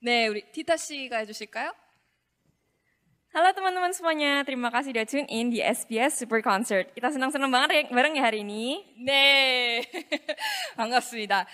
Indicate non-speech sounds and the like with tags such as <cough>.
네, 우리 티타 씨가 해주실까요? Halo teman-teman semuanya, terima kasih udah tune in di SBS Super Concert. Kita senang-senang banget bareng ya hari ini. 네, <laughs> 반갑습니다.